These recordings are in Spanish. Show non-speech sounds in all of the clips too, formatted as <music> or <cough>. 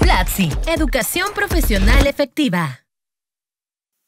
Platzi, educación profesional efectiva.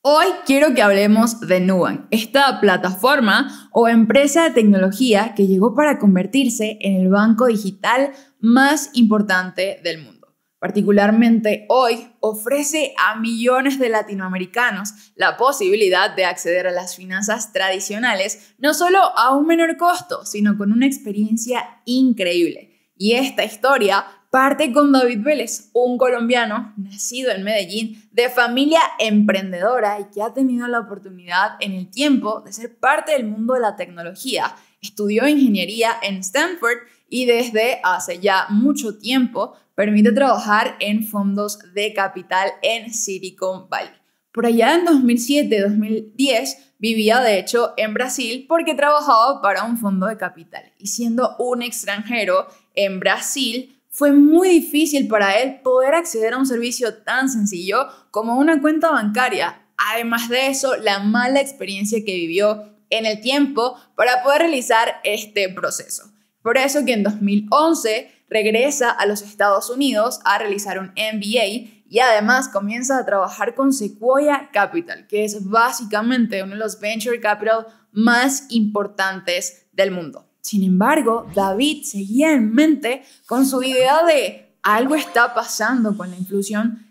Hoy quiero que hablemos de Nubank, esta plataforma o empresa de tecnología que llegó para convertirse en el banco digital más importante del mundo. Particularmente hoy ofrece a millones de latinoamericanos la posibilidad de acceder a las finanzas tradicionales, no solo a un menor costo, sino con una experiencia increíble. Y esta historia Parte con David Vélez, un colombiano nacido en Medellín, de familia emprendedora y que ha tenido la oportunidad en el tiempo de ser parte del mundo de la tecnología. Estudió ingeniería en Stanford y desde hace ya mucho tiempo permite trabajar en fondos de capital en Silicon Valley. Por allá en 2007-2010 vivía de hecho en Brasil porque trabajaba para un fondo de capital y siendo un extranjero en Brasil, fue muy difícil para él poder acceder a un servicio tan sencillo como una cuenta bancaria. Además de eso, la mala experiencia que vivió en el tiempo para poder realizar este proceso. Por eso que en 2011 regresa a los Estados Unidos a realizar un MBA y además comienza a trabajar con Sequoia Capital, que es básicamente uno de los venture capital más importantes del mundo. Sin embargo, David seguía en mente con su idea de algo está pasando con la inclusión,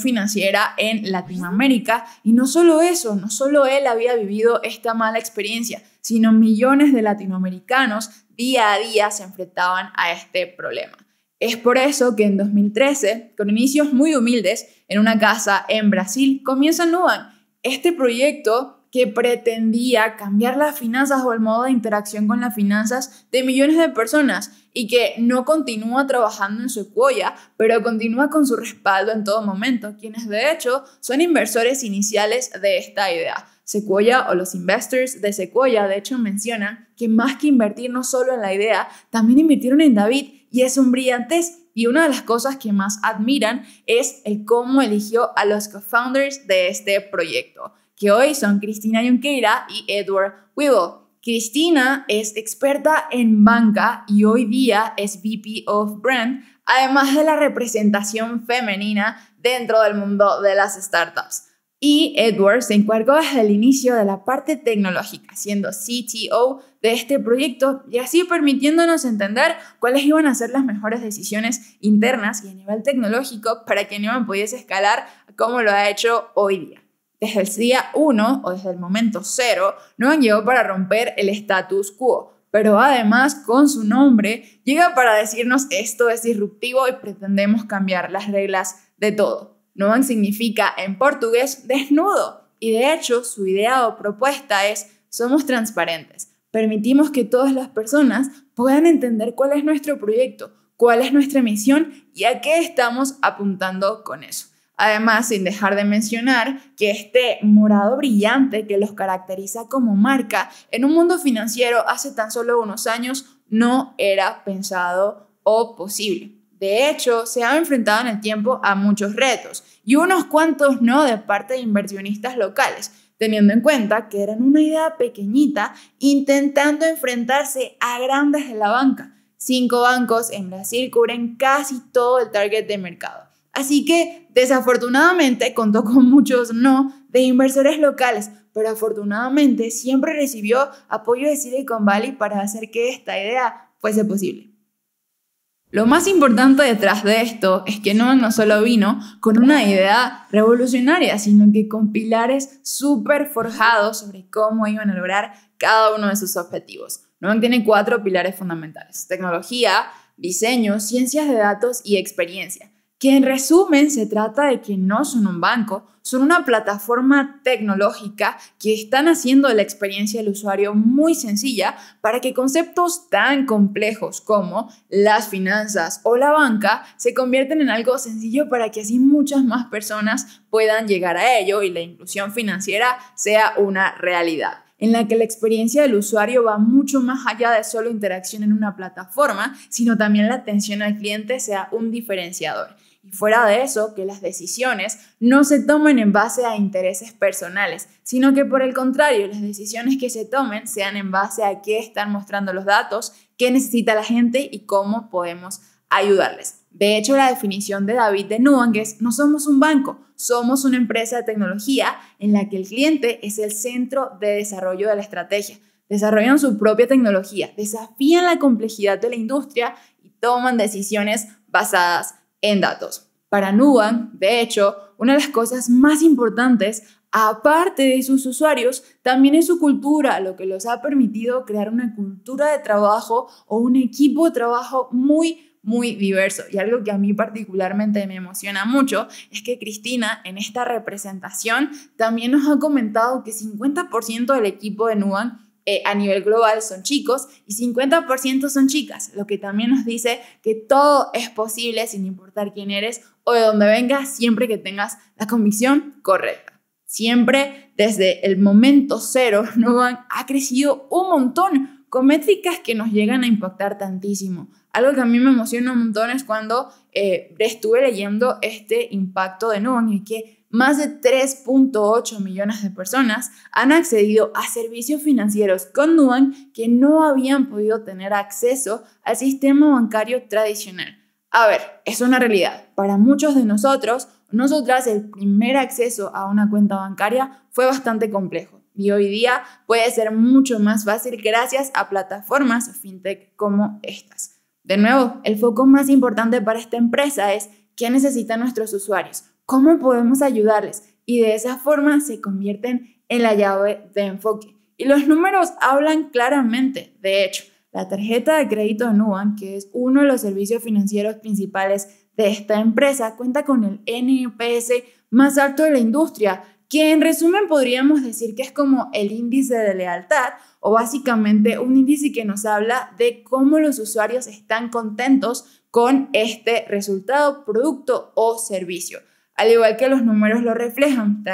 financiera en Latinoamérica. Y no solo eso, no solo él había vivido esta mala experiencia, sino millones de latinoamericanos día a día se enfrentaban a este problema. Es por eso que en 2013, con inicios muy humildes en una casa en Brasil, comienza Nuan Este proyecto que pretendía cambiar las finanzas o el modo de interacción con las finanzas de millones de personas y que no continúa trabajando en Sequoia, pero continúa con su respaldo en todo momento, quienes de hecho son inversores iniciales de esta idea. Sequoia o los investors de Sequoia de hecho mencionan que más que invertir no solo en la idea, también invirtieron en David y es un brillantez y una de las cosas que más admiran es el cómo eligió a los co-founders de este proyecto que hoy son Cristina Junqueira y Edward Weevil. Cristina es experta en banca y hoy día es VP of Brand, además de la representación femenina dentro del mundo de las startups. Y Edward se encargó desde el inicio de la parte tecnológica, siendo CTO de este proyecto y así permitiéndonos entender cuáles iban a ser las mejores decisiones internas y a nivel tecnológico para que Neumann pudiese escalar como lo ha hecho hoy día desde el día 1, o desde el momento cero, Novan llegó para romper el status quo, pero además con su nombre llega para decirnos esto es disruptivo y pretendemos cambiar las reglas de todo. Novan significa en portugués desnudo y de hecho su idea o propuesta es somos transparentes, permitimos que todas las personas puedan entender cuál es nuestro proyecto, cuál es nuestra misión y a qué estamos apuntando con eso. Además, sin dejar de mencionar que este morado brillante que los caracteriza como marca en un mundo financiero hace tan solo unos años no era pensado o posible. De hecho, se han enfrentado en el tiempo a muchos retos y unos cuantos no de parte de inversionistas locales, teniendo en cuenta que eran una idea pequeñita intentando enfrentarse a grandes de la banca. Cinco bancos en Brasil cubren casi todo el target de mercado. Así que desafortunadamente contó con muchos no de inversores locales, pero afortunadamente siempre recibió apoyo de Silicon Valley para hacer que esta idea fuese posible. Lo más importante detrás de esto es que Noam no solo vino con una idea revolucionaria, sino que con pilares súper forjados sobre cómo iban a lograr cada uno de sus objetivos. Noam tiene cuatro pilares fundamentales, tecnología, diseño, ciencias de datos y experiencia que en resumen se trata de que no son un banco, son una plataforma tecnológica que están haciendo la experiencia del usuario muy sencilla para que conceptos tan complejos como las finanzas o la banca se convierten en algo sencillo para que así muchas más personas puedan llegar a ello y la inclusión financiera sea una realidad en la que la experiencia del usuario va mucho más allá de solo interacción en una plataforma, sino también la atención al cliente sea un diferenciador. Y fuera de eso, que las decisiones no se tomen en base a intereses personales, sino que por el contrario, las decisiones que se tomen sean en base a qué están mostrando los datos, qué necesita la gente y cómo podemos ayudarles. De hecho, la definición de David de Nuang es, no somos un banco, somos una empresa de tecnología en la que el cliente es el centro de desarrollo de la estrategia. Desarrollan su propia tecnología, desafían la complejidad de la industria y toman decisiones basadas en datos. Para Nubank, de hecho, una de las cosas más importantes, aparte de sus usuarios, también es su cultura, lo que los ha permitido crear una cultura de trabajo o un equipo de trabajo muy muy diverso. Y algo que a mí particularmente me emociona mucho es que Cristina en esta representación también nos ha comentado que 50% del equipo de Nubank eh, a nivel global son chicos y 50% son chicas, lo que también nos dice que todo es posible sin importar quién eres o de dónde vengas, siempre que tengas la convicción correcta. Siempre desde el momento cero, <laughs> Nuban ha crecido un montón con métricas que nos llegan a impactar tantísimo. Algo que a mí me emociona un montón es cuando eh, estuve leyendo este impacto de Nubank y que más de 3.8 millones de personas han accedido a servicios financieros con Nubank que no habían podido tener acceso al sistema bancario tradicional. A ver, es una realidad. Para muchos de nosotros, nosotras, el primer acceso a una cuenta bancaria fue bastante complejo y hoy día puede ser mucho más fácil gracias a plataformas fintech como estas. De nuevo, el foco más importante para esta empresa es qué necesitan nuestros usuarios, cómo podemos ayudarles y de esa forma se convierten en la llave de enfoque. Y los números hablan claramente. De hecho, la tarjeta de crédito Nubank, que es uno de los servicios financieros principales de esta empresa, cuenta con el NPS más alto de la industria, que en resumen podríamos decir que es como el índice de lealtad o básicamente un índice que nos habla de cómo los usuarios están contentos con este resultado, producto o servicio, al igual que los números lo reflejan,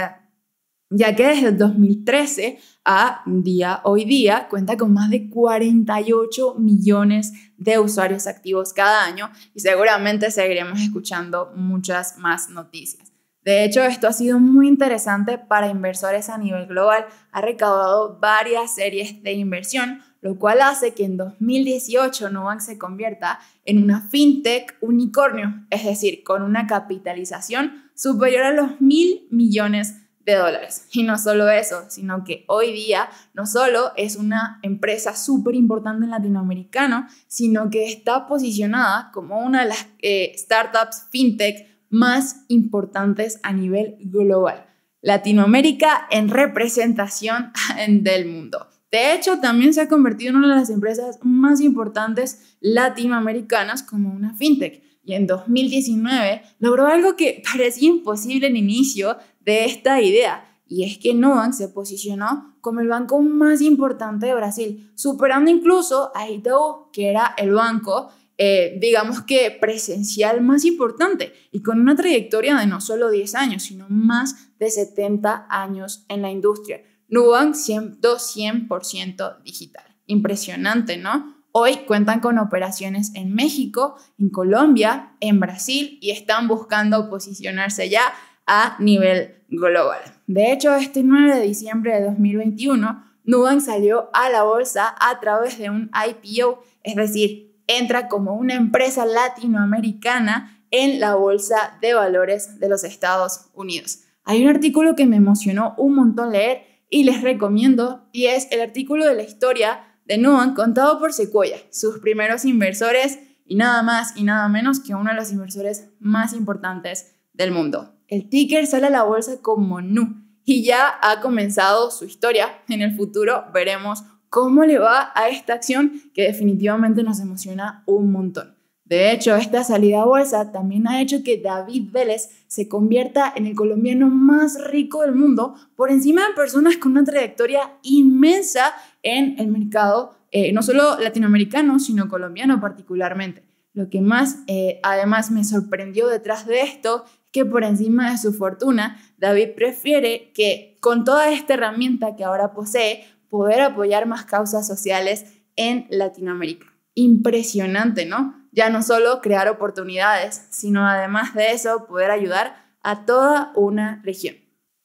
ya que desde 2013 a día hoy día cuenta con más de 48 millones de usuarios activos cada año y seguramente seguiremos escuchando muchas más noticias. De hecho, esto ha sido muy interesante para inversores a nivel global. Ha recaudado varias series de inversión, lo cual hace que en 2018 Nubank se convierta en una fintech unicornio, es decir, con una capitalización superior a los mil millones de dólares. Y no solo eso, sino que hoy día no solo es una empresa súper importante en latinoamericano, sino que está posicionada como una de las eh, startups fintech más importantes a nivel global. Latinoamérica en representación <laughs> del mundo. De hecho, también se ha convertido en una de las empresas más importantes latinoamericanas como una fintech. Y en 2019 logró algo que <laughs> parecía imposible en inicio de esta idea, y es que Nubank se posicionó como el banco más importante de Brasil, superando incluso a Itaú, que era el banco eh, digamos que presencial más importante y con una trayectoria de no solo 10 años, sino más de 70 años en la industria. Nubank siendo 100% digital. Impresionante, ¿no? Hoy cuentan con operaciones en México, en Colombia, en Brasil y están buscando posicionarse ya a nivel global. De hecho, este 9 de diciembre de 2021, Nubank salió a la bolsa a través de un IPO, es decir, entra como una empresa latinoamericana en la Bolsa de Valores de los Estados Unidos. Hay un artículo que me emocionó un montón leer y les recomiendo y es el artículo de la historia de Nuan contado por Sequoia, sus primeros inversores y nada más y nada menos que uno de los inversores más importantes del mundo. El ticker sale a la bolsa como NU y ya ha comenzado su historia. En el futuro veremos cómo le va a esta acción que definitivamente nos emociona un montón. De hecho, esta salida a bolsa también ha hecho que David Vélez se convierta en el colombiano más rico del mundo por encima de personas con una trayectoria inmensa en el mercado, eh, no solo latinoamericano, sino colombiano particularmente. Lo que más, eh, además, me sorprendió detrás de esto es que por encima de su fortuna, David prefiere que con toda esta herramienta que ahora posee, poder apoyar más causas sociales en Latinoamérica. Impresionante, ¿no? Ya no solo crear oportunidades, sino además de eso poder ayudar a toda una región.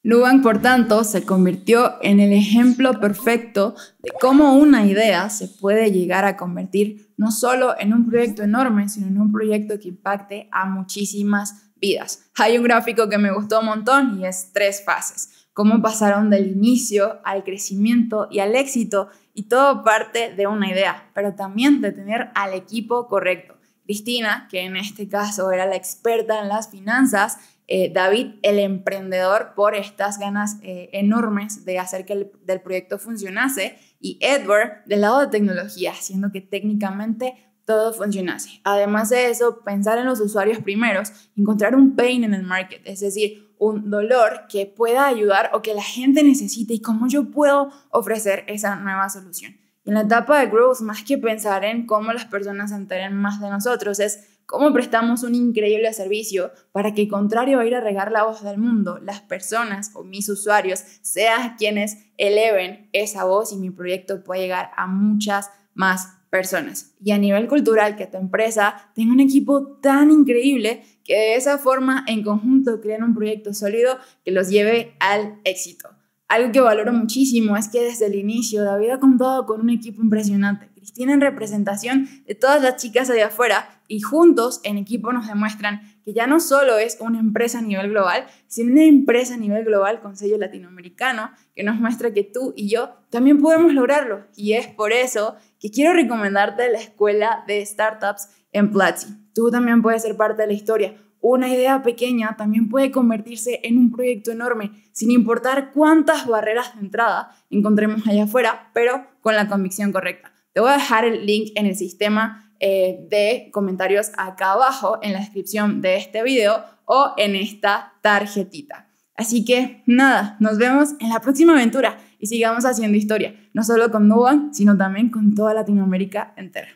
Luban, por tanto, se convirtió en el ejemplo perfecto de cómo una idea se puede llegar a convertir no solo en un proyecto enorme, sino en un proyecto que impacte a muchísimas vidas. Hay un gráfico que me gustó un montón y es tres fases cómo pasaron del inicio al crecimiento y al éxito y todo parte de una idea, pero también de tener al equipo correcto. Cristina, que en este caso era la experta en las finanzas, eh, David, el emprendedor, por estas ganas eh, enormes de hacer que el del proyecto funcionase, y Edward, del lado de tecnología, haciendo que técnicamente todo funcionase. Además de eso, pensar en los usuarios primeros, encontrar un pain en el market, es decir, un dolor que pueda ayudar o que la gente necesite y cómo yo puedo ofrecer esa nueva solución. En la etapa de growth, más que pensar en cómo las personas se enteren más de nosotros, es cómo prestamos un increíble servicio para que, contrario a ir a regar la voz del mundo, las personas o mis usuarios sean quienes eleven esa voz y mi proyecto pueda llegar a muchas más personas. Y a nivel cultural, que tu empresa tenga un equipo tan increíble que de esa forma, en conjunto, crean un proyecto sólido que los lleve al éxito. Algo que valoro muchísimo es que desde el inicio David ha contado con un equipo impresionante. Cristina en representación de todas las chicas allá afuera y juntos en equipo nos demuestran ya no solo es una empresa a nivel global, sino una empresa a nivel global con sello latinoamericano que nos muestra que tú y yo también podemos lograrlo. Y es por eso que quiero recomendarte la escuela de startups en Platzi. Tú también puedes ser parte de la historia. Una idea pequeña también puede convertirse en un proyecto enorme, sin importar cuántas barreras de entrada encontremos allá afuera, pero con la convicción correcta. Te voy a dejar el link en el sistema eh, de comentarios acá abajo en la descripción de este video o en esta tarjetita. Así que nada, nos vemos en la próxima aventura y sigamos haciendo historia, no solo con Nuban, sino también con toda Latinoamérica entera.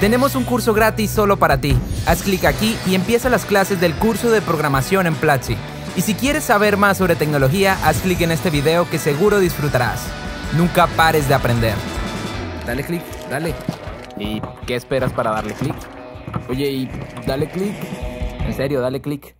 Tenemos un curso gratis solo para ti. Haz clic aquí y empieza las clases del curso de programación en Platzi. Y si quieres saber más sobre tecnología, haz clic en este video que seguro disfrutarás. Nunca pares de aprender. Dale clic, dale. ¿Y qué esperas para darle clic? Oye, y dale clic. En serio, dale clic.